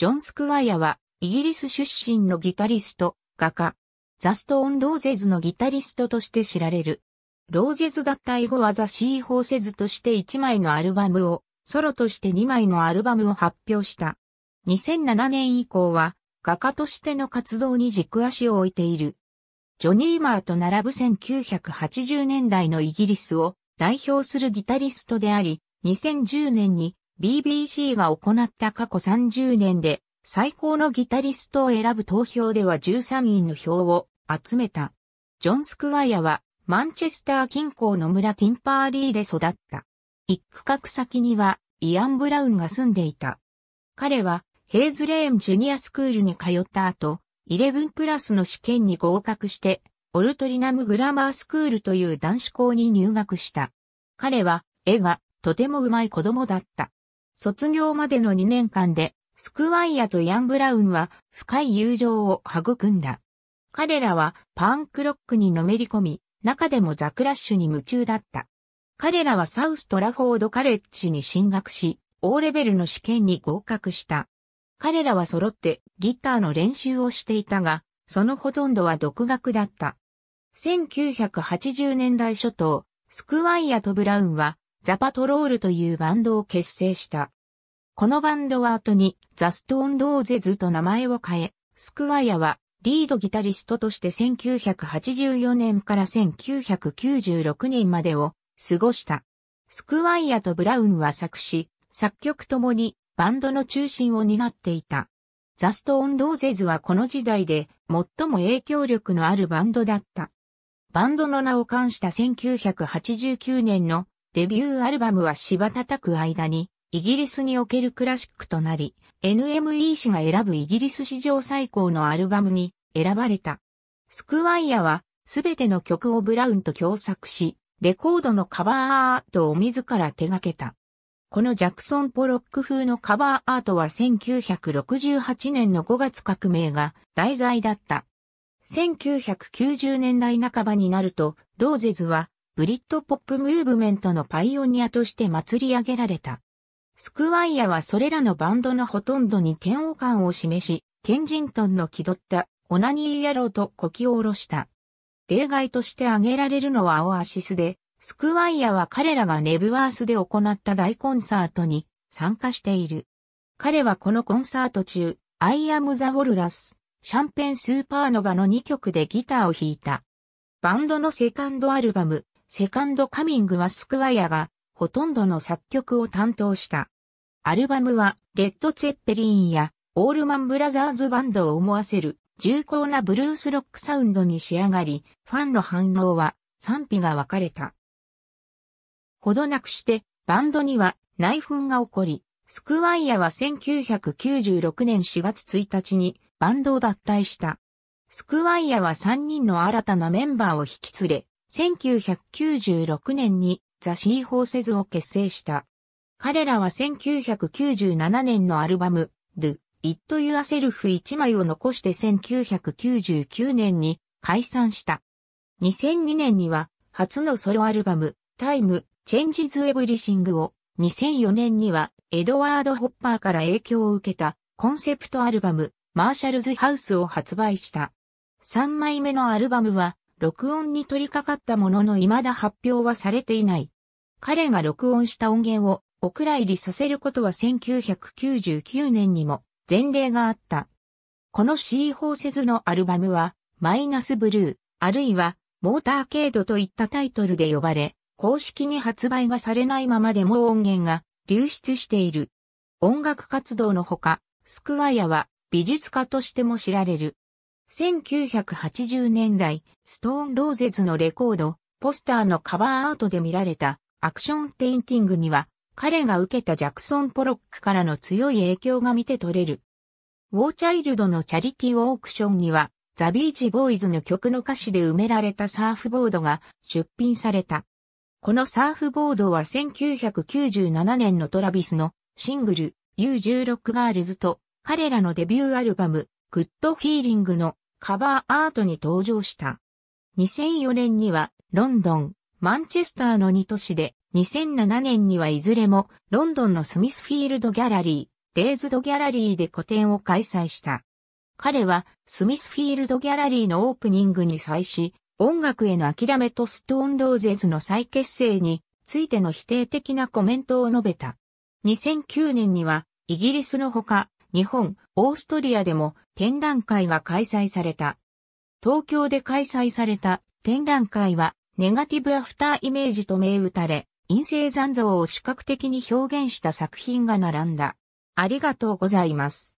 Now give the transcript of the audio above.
ジョン・スクワイアは、イギリス出身のギタリスト、画家、ザ・ストーン・ローゼズのギタリストとして知られる。ローゼズ脱退後はザ・シー・ホーセズとして1枚のアルバムを、ソロとして2枚のアルバムを発表した。2007年以降は、画家としての活動に軸足を置いている。ジョニー・マーと並ぶ1980年代のイギリスを代表するギタリストであり、2010年に BBC が行った過去30年で最高のギタリストを選ぶ投票では13人の票を集めた。ジョン・スクワイアはマンチェスター近郊の村ティンパーリーで育った。一区画先にはイアン・ブラウンが住んでいた。彼はヘイズレーンジュニアスクールに通った後、イレブンプラスの試験に合格して、オルトリナムグラマースクールという男子校に入学した。彼は絵がとてもうまい子供だった。卒業までの2年間で、スクワイアとヤン・ブラウンは深い友情を育んだ。彼らはパンクロックにのめり込み、中でもザクラッシュに夢中だった。彼らはサウストラフォードカレッジに進学し、O レベルの試験に合格した。彼らは揃ってギターの練習をしていたが、そのほとんどは独学だった。1980年代初頭、スクワイアとブラウンはザ・パトロールというバンドを結成した。このバンドは後にザ・ストーン・ローゼズと名前を変え、スクワイアはリードギタリストとして1984年から1996年までを過ごした。スクワイアとブラウンは作詞、作曲ともにバンドの中心を担っていた。ザ・ストーン・ローゼズはこの時代で最も影響力のあるバンドだった。バンドの名を冠した1989年のデビューアルバムは芝叩く間に、イギリスにおけるクラシックとなり、NME 氏が選ぶイギリス史上最高のアルバムに選ばれた。スクワイアは、すべての曲をブラウンと共作し、レコードのカバーアートを自ら手掛けた。このジャクソン・ポロック風のカバーアートは1968年の5月革命が題材だった。1990年代半ばになると、ローゼズはブリッドポップムーブメントのパイオニアとして祭り上げられた。スクワイアはそれらのバンドのほとんどに嫌悪感を示し、ケンジントンの気取ったオナニー野郎とこきを下ろした。例外として挙げられるのはオアシスで、スクワイアは彼らがネブワースで行った大コンサートに参加している。彼はこのコンサート中、アイアムザ・ウォルラス、シャンペン・スーパーノバの2曲でギターを弾いた。バンドのセカンドアルバム、セカンドカミングはスクワイアがほとんどの作曲を担当した。アルバムはレッド・ツェッペリンやオールマン・ブラザーズバンドを思わせる重厚なブルースロックサウンドに仕上がり、ファンの反応は賛否が分かれた。ほどなくしてバンドには内紛が起こり、スクワイアは1996年4月1日にバンドを脱退した。スクワイアは3人の新たなメンバーを引き連れ、1996年にザ・シー・ホーセズを結成した。彼らは1997年のアルバム、ドゥ・イット・ユア・セルフ1枚を残して1999年に解散した。2002年には初のソロアルバム、タイム・チェンジズ・エブリシングを2004年にはエドワード・ホッパーから影響を受けたコンセプトアルバム、マーシャルズ・ハウスを発売した。3枚目のアルバムは録音に取り掛かったものの未だ発表はされていない。彼が録音した音源をお蔵入りさせることは1999年にも前例があった。このシーホーセズのアルバムは、マイナスブルー、あるいは、モーターケードといったタイトルで呼ばれ、公式に発売がされないままでも音源が流出している。音楽活動のほか、スクワイアは美術家としても知られる。1980年代、ストーンローゼズのレコード、ポスターのカバーアートで見られたアクションペインティングには、彼が受けたジャクソン・ポロックからの強い影響が見て取れる。ウォーチャイルドのチャリティーオークションには、ザ・ビーチ・ボーイズの曲の歌詞で埋められたサーフボードが出品された。このサーフボードは1997年のトラビスのシングル U16 ガールズと彼らのデビューアルバムグッドフィーリングのカバーアートに登場した。2004年にはロンドン、マンチェスターの2都市で、2007年にはいずれもロンドンのスミスフィールドギャラリー、デイズドギャラリーで個展を開催した。彼はスミスフィールドギャラリーのオープニングに際し、音楽への諦めとストーンローゼズの再結成についての否定的なコメントを述べた。2009年にはイギリスのほか日本、オーストリアでも展覧会が開催された。東京で開催された展覧会は、ネガティブアフターイメージと銘打たれ、陰性残像を視覚的に表現した作品が並んだ。ありがとうございます。